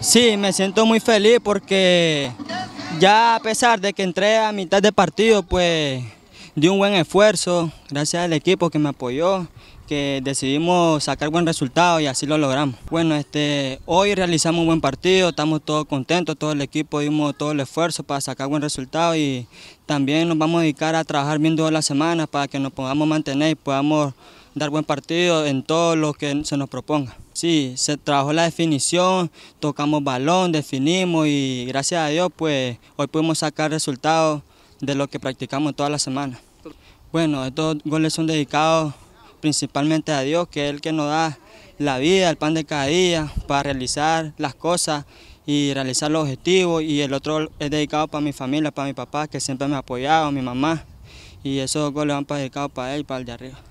Sí, me siento muy feliz porque ya a pesar de que entré a mitad de partido, pues di un buen esfuerzo, gracias al equipo que me apoyó, que decidimos sacar buen resultado y así lo logramos. Bueno, este, hoy realizamos un buen partido, estamos todos contentos, todo el equipo dimos todo el esfuerzo para sacar buen resultado y también nos vamos a dedicar a trabajar bien todas las semanas para que nos podamos mantener y podamos dar buen partido en todo lo que se nos proponga. Sí, se trabajó la definición, tocamos balón, definimos y gracias a Dios pues hoy pudimos sacar resultados de lo que practicamos toda la semana. Bueno, estos goles son dedicados principalmente a Dios, que es el que nos da la vida, el pan de cada día, para realizar las cosas y realizar los objetivos. Y el otro es dedicado para mi familia, para mi papá, que siempre me ha apoyado, mi mamá. Y esos goles van dedicados para él para el de arriba.